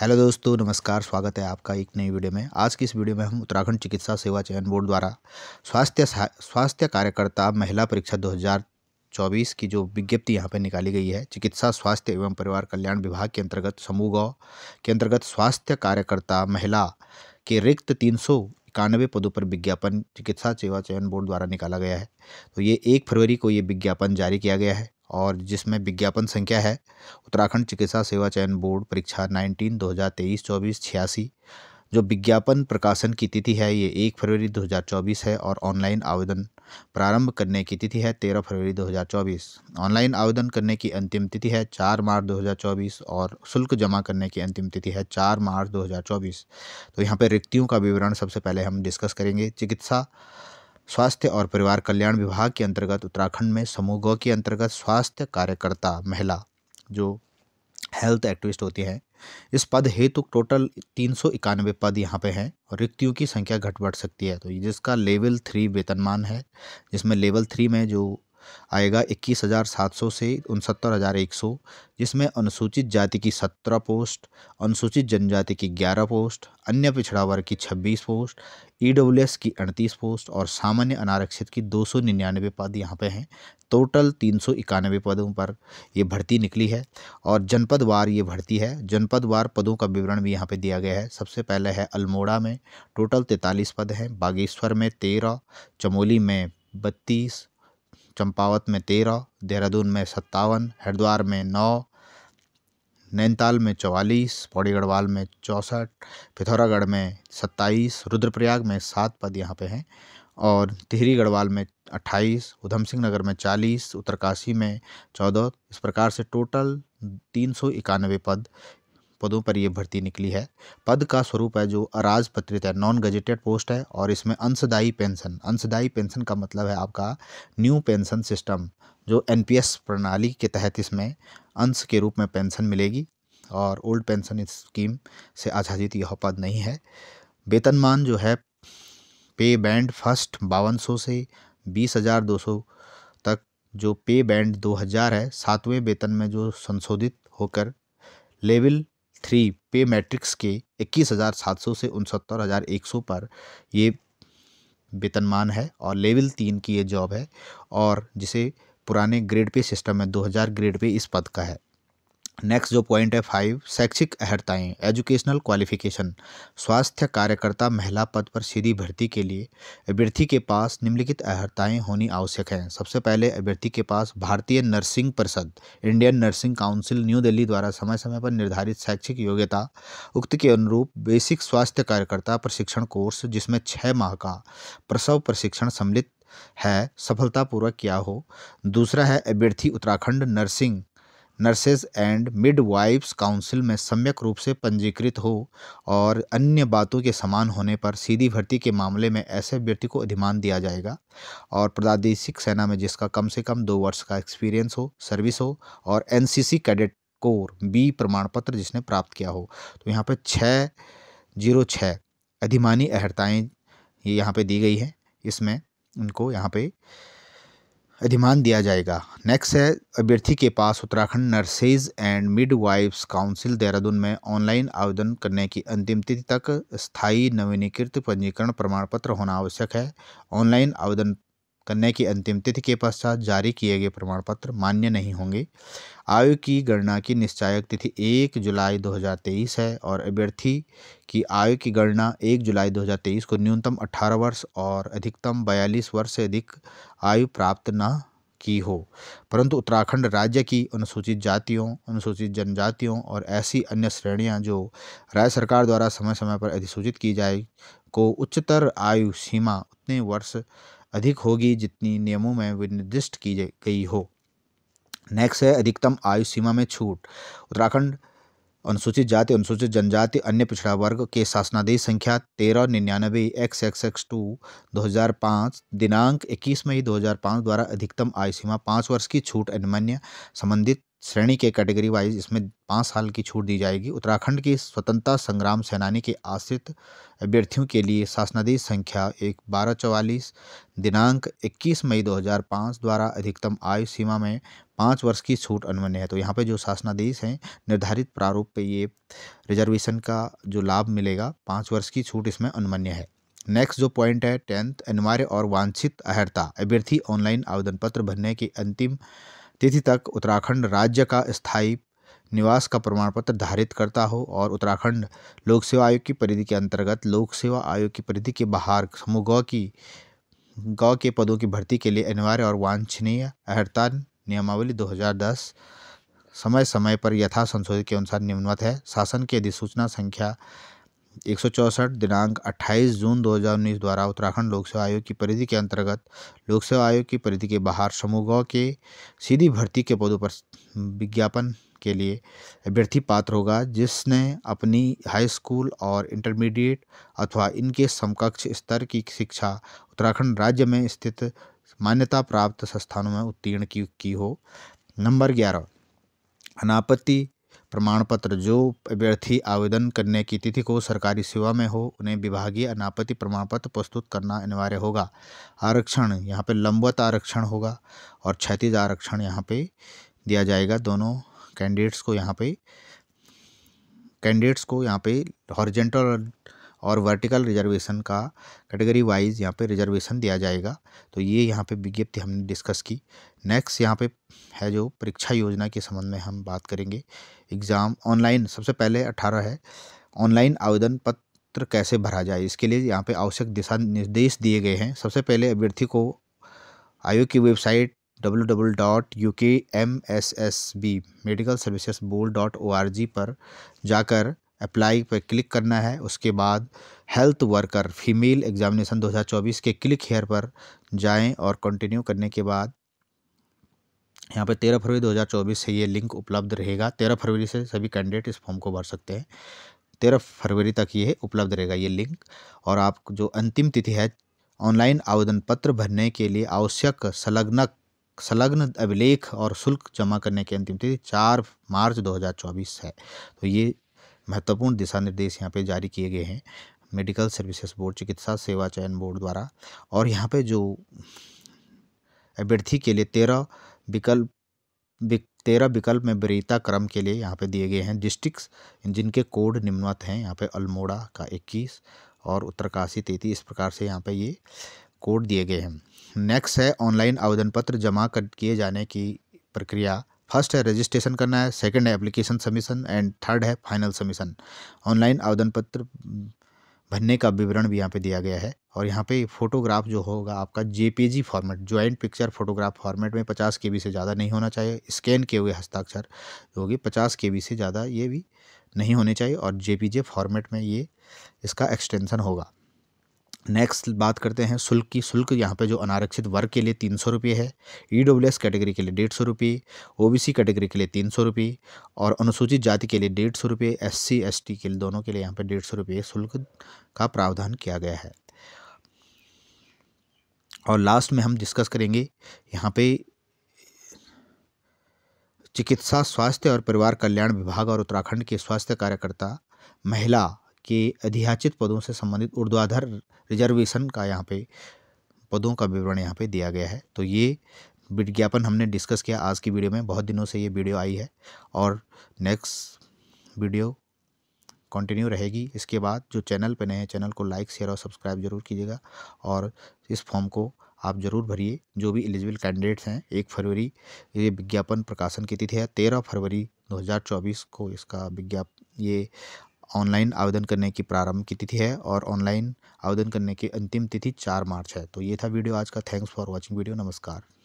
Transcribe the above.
hello दोस्तों नमस्कार स्वागत है आपका एक नई वीडियो में आज की इस वीडियो में हम उत्तराखंड चिकित्सा सेवा चयन बोर्ड द्वारा स्वास्थ्य स्वास्थ्य कार्यकर्ता महिला परीक्षा 2024 की जो विज्ञप्ति यहां पर निकाली गई है चिकित्सा स्वास्थ्य एवं परिवार कल्याण विभाग के अंतर्गत समूह गौ के अंतर्गत स्वास्थ्य कार्यकर्ता महिला के रिक्त तीन इक्यानवे पदों पर विज्ञापन चिकित्सा सेवा चयन बोर्ड द्वारा निकाला गया है तो ये एक फरवरी को ये विज्ञापन जारी किया गया है और जिसमें विज्ञापन संख्या है उत्तराखंड चिकित्सा सेवा चयन बोर्ड परीक्षा नाइनटीन दो हज़ार तेईस चौबीस छियासी जो विज्ञापन प्रकाशन की तिथि है ये एक फरवरी 2024 है और ऑनलाइन आवेदन प्रारंभ करने की तिथि है तेरह फरवरी 2024 ऑनलाइन आवेदन करने की अंतिम तिथि है चार मार्च 2024 और शुल्क जमा करने की अंतिम तिथि है चार मार्च 2024 तो यहाँ पर रिक्तियों का विवरण सबसे पहले हम डिस्कस करेंगे चिकित्सा स्वास्थ्य और परिवार कल्याण विभाग के अंतर्गत उत्तराखंड में समूह ग के अंतर्गत स्वास्थ्य कार्यकर्ता महिला जो हेल्थ एक्टिविस्ट होती हैं इस पद हेतु टोटल तीन सौ इक्यानवे पद यहाँ पे हैं और रिक्तियों की संख्या घट बढ़ सकती है तो जिसका लेवल थ्री वेतनमान है जिसमें लेवल थ्री में जो आएगा इक्कीस हज़ार सात सौ से उनसत्तर हज़ार एक सौ जिसमें अनुसूचित जाति की सत्रह पोस्ट अनुसूचित जनजाति की ग्यारह पोस्ट अन्य पिछड़ा वर्ग की छब्बीस पोस्ट ई e की अड़तीस पोस्ट और सामान्य अनारक्षित की दो सौ निन्यानवे पद यहाँ पे हैं टोटल तीन सौ इक्यानवे पदों पर ये भर्ती निकली है और जनपदवार ये भर्ती है जनपदवार पदों का विवरण भी यहाँ पे दिया गया है सबसे पहले है अल्मोड़ा में टोटल तैंतालीस पद हैं बागेश्वर में तेरह चमोली में बत्तीस चंपावत में तेरह देहरादून में सत्तावन हरिद्वार में नौ नैनीताल में चौवालीस पौड़ी गढ़वाल में चौंसठ पिथौरागढ़ में सत्ताईस रुद्रप्रयाग में सात पद यहाँ पे हैं और टिहरी गढ़वाल में अट्ठाईस उधम सिंह नगर में चालीस उत्तरकाशी में चौदह इस प्रकार से टोटल तीन सौ इक्यानवे पद पदों पर यह भर्ती निकली है पद का स्वरूप है जो अराजपत्रित है नॉन गजेटेड पोस्ट है और इसमें अंशदायी पेंशन अंशदायी पेंशन का मतलब है आपका न्यू पेंशन सिस्टम जो एनपीएस प्रणाली के तहत इसमें अंश के रूप में पेंशन मिलेगी और ओल्ड पेंशन स्कीम से आच्छादित यह पद नहीं है वेतनमान जो है पे बैंड फर्स्ट बावन सौ से बीस हज़ार दो सौ तक जो पे बैंड दो हज़ार है सातवें वेतन में जो संशोधित होकर लेवल थ्री पे मैट्रिक्स के इक्कीस हज़ार सात सौ से उनसत्तर हज़ार एक सौ पर ये वेतनमान है और लेवल तीन की ये जॉब है और जिसे पुराने ग्रेड पे सिस्टम है दो हज़ार ग्रेड पे इस पद का है नेक्स्ट जो पॉइंट है फाइव शैक्षिक अहर्ताएँ एजुकेशनल क्वालिफिकेशन स्वास्थ्य कार्यकर्ता महिला पद पर सीधी भर्ती के लिए अभ्यर्थी के पास निम्नलिखित अहर्ताएँ होनी आवश्यक हैं सबसे पहले अभ्यर्थी के पास भारतीय नर्सिंग परिषद Indian nursing council new Delhi द्वारा समय समय पर निर्धारित शैक्षिक योग्यता उक्त के अनुरूप बेसिक स्वास्थ्य कार्यकर्ता प्रशिक्षण कोर्स जिसमें छः माह का प्रसव प्रशिक्षण सम्मिलित है सफलतापूर्वक किया हो दूसरा है अभ्यर्थी Uttarakhand nursing nurses and midwives council में सम्यक रूप से पंजीकृत हो और अन्य बातों के समान होने पर सीधी भर्ती के मामले में ऐसे व्यक्ति को अधिमान दिया जाएगा और प्रादेशिक सेना में जिसका कम से कम दो वर्ष का एक्सपीरियंस हो सर्विस हो और एनसीसी कैडेट कोर बी प्रमाण पत्र जिसने प्राप्त किया हो तो यहाँ पर छः जीरो छः अधिमानी अहर्ताएँ ये यहाँ पर दी गई हैं इसमें उनको यहाँ पर अधिमान दिया जाएगा नेक्स्ट है अभ्यर्थी के पास Uttarakhand nurses and midwives council Dehradun में ऑनलाइन आवेदन करने की अंतिम तिथि तक स्थायी नवीनीकृत पंजीकरण प्रमाण पत्र होना आवश्यक है ऑनलाइन आवेदन करने की अंतिम तिथि के पश्चात जारी किए गए प्रमाण पत्र मान्य नहीं होंगे आयु की गणना की निश्चायक तिथि एक जुलाई 2023 है और अभ्यर्थी की आयु की गणना एक जुलाई 2023 को न्यूनतम 18 वर्ष और अधिकतम 42 वर्ष से अधिक आयु प्राप्त न की हो परंतु उत्तराखंड राज्य की अनुसूचित जातियों अनुसूचित जनजातियों और ऐसी अन्य श्रेणियां जो राज्य सरकार द्वारा समय समय पर अधिसूचित की जाए को उच्चतर आयु सीमा उतने वर्ष अधिक होगी जितनी नियमों में विनिर्दिष्ट की गई हो नेक्स्ट है अधिकतम आयु सीमा में छूट उत्तराखंड अनुसूचित जाति अनुसूचित जनजाति अन्य पिछड़ा वर्ग के शासनादेश संख्या तेरह निन्यानबे एक्स एक्स एक्स टू दो हज़ार पाँच दिनांक इक्कीस मई दो हज़ार पाँच द्वारा अधिकतम आयु सीमा पाँच वर्ष की छूट अनुमन्य संबंधित श्रेणी के कैटेगरी वाइज इसमें पाँच साल की छूट दी जाएगी उत्तराखंड की स्वतंत्रता संग्राम सेनानी के आश्रित अभ्यर्थियों के लिए शासनाधी संख्या एक बारह चौवालीस दिनांक इक्कीस मई 2005 द्वारा अधिकतम आयु सीमा में पाँच वर्ष की छूट अनुमन्य है तो यहाँ पे जो शासनाधीश हैं निर्धारित प्रारूप पे ये रिजर्वेशन का जो लाभ मिलेगा पाँच वर्ष की छूट इसमें अनुमन्य है नेक्स्ट जो पॉइंट है टेंथ अनिवार्य और वांछित अहर्ता अभ्यर्थी ऑनलाइन आवेदन पत्र भरने की अंतिम तिथि तक उत्तराखंड राज्य का स्थायी निवास का प्रमाण पत्र धारित करता हो और उत्तराखंड लोक सेवा आयोग की परिधि के अंतर्गत लोक सेवा आयोग की परिधि के बाहर समूह गौ की गौ के पदों की भर्ती के लिए अनिवार्य और वांछनीय अहर्ता नियमावली 2010 समय समय पर यथा संशोधित के अनुसार निम्नवत है शासन की अधिसूचना संख्या एक दिनांक 28 जून 2019 द्वारा उत्तराखंड लोक सेवा आयोग की परिधि के अंतर्गत लोक सेवा आयोग की परिधि के बाहर समूह गौ के सीधी भर्ती के पदों पर विज्ञापन के लिए अभ्यर्थी पात्र होगा जिसने अपनी हाई स्कूल और इंटरमीडिएट अथवा इनके समकक्ष स्तर की शिक्षा उत्तराखंड राज्य में स्थित मान्यता प्राप्त संस्थानों में उत्तीर्ण की, की हो नंबर ग्यारह अनापत्ति प्रमाण पत्र जो अभ्यर्थी आवेदन करने की तिथि को सरकारी सेवा में हो उन्हें विभागीय अनापत्ति प्रमाण पत्र प्रस्तुत करना अनिवार्य होगा आरक्षण यहाँ पे लंबवत आरक्षण होगा और क्षतिज आरक्षण यहाँ पे दिया जाएगा दोनों कैंडिडेट्स को यहाँ पे कैंडिडेट्स को यहाँ पे हॉरिजेंटल और वर्टिकल रिजर्वेशन का कैटेगरी वाइज यहाँ पे रिजर्वेशन दिया जाएगा तो ये यहाँ पे विज्ञप्ति हमने डिस्कस की नेक्स्ट यहाँ पे है जो परीक्षा योजना के संबंध में हम बात करेंगे एग्ज़ाम ऑनलाइन सबसे पहले अट्ठारह है ऑनलाइन आवेदन पत्र कैसे भरा जाए इसके लिए यहाँ पर आवश्यक दिशा निर्देश दिए गए हैं सबसे पहले अभ्यर्थी को आयोग की website W W dot U K M S S B medical services board dot O R G पर जाकर अप्लाई पर क्लिक करना है उसके बाद हेल्थ वर्कर फीमेल एग्जामिनेशन 2024 के क्लिक हेयर पर जाएं और कंटिन्यू करने के बाद यहाँ पर तेरह फरवरी 2024 से ये लिंक उपलब्ध रहेगा तेरह फरवरी से सभी कैंडिडेट इस फॉर्म को भर सकते हैं तेरह फरवरी तक ये उपलब्ध रहेगा ये लिंक और आप जो अंतिम तिथि है ऑनलाइन आवेदन पत्र भरने के लिए आवश्यक संलग्नक संलग्न अभिलेख और शुल्क जमा करने की अंतिम तिथि चार मार्च 2024 है तो ये महत्वपूर्ण दिशा निर्देश यहाँ पे जारी किए गए हैं मेडिकल सर्विसेज बोर्ड चिकित्सा सेवा चयन बोर्ड द्वारा और यहाँ पे जो अभ्यर्थी के लिए तेरह विकल्प तेरह विकल्प में वरीयता क्रम के लिए यहाँ पे दिए गए हैं डिस्ट्रिक्स जिनके कोड निम्नवत हैं यहाँ पे अल्मोड़ा का इक्कीस और उत्तरकाशी तैतीस इस प्रकार से यहाँ पे ये कोड दिए गए हैं नेक्स्ट है ऑनलाइन आवेदन पत्र जमा कर किए जाने की प्रक्रिया फर्स्ट है रजिस्ट्रेशन करना है सेकंड है एप्लीकेशन सबमिशन एंड थर्ड है फाइनल सबमिशन ऑनलाइन आवेदन पत्र भरने का विवरण भी यहाँ पे दिया गया है और यहाँ पे फोटोग्राफ जो होगा आपका JPG format joint picture photograph format में पचास के से ज़्यादा नहीं होना चाहिए स्कैन किए हुए हस्ताक्षर जो होगी पचास के से ज़्यादा ये भी नहीं होने चाहिए और जे फॉर्मेट में ये इसका एक्सटेंसन होगा नेक्स्ट बात करते हैं शुल्क की शुल्क यहाँ पे जो अनारक्षित वर्ग के लिए तीन सौ रुपये है ई डब्ल्यू एस कैटेगरी के लिए डेढ़ सौ रुपये ओ बी सी कैटेगरी के लिए तीन सौ रुपये और अनुसूचित जाति के लिए डेढ़ सौ रुपये एस सी एस टी के लिए दोनों के लिए यहाँ पे डेढ़ सौ रुपये शुल्क का प्रावधान किया गया है और लास्ट में हम डिस्कस करेंगे यहाँ पे चिकित्सा स्वास्थ्य और परिवार कल्याण विभाग और उत्तराखंड के स्वास्थ्य कार्यकर्ता महिला के अधियाचित पदों से संबंधित ऊर्ध्वाधर रिजर्वेशन का यहाँ पे पदों का विवरण यहाँ पे दिया गया है तो ये विज्ञापन हमने डिस्कस किया आज की वीडियो में बहुत दिनों से ये वीडियो आई है और नेक्स्ट वीडियो कंटिन्यू रहेगी इसके बाद जो चैनल पे नए हैं चैनल को लाइक शेयर और सब्सक्राइब जरूर कीजिएगा और इस फॉर्म को आप ज़रूर भरिए जो भी एलिजिबल कैंडिडेट्स हैं एक फरवरी ये विज्ञापन प्रकाशन की तिथि है तेरह फरवरी 2024 को इसका विज्ञापन ये ऑनलाइन आवेदन करने की प्रारंभ की तिथि है और ऑनलाइन आवेदन करने की अंतिम तिथि चार मार्च है तो ये था वीडियो आज का थैंक्स फॉर वॉचिंग वीडियो नमस्कार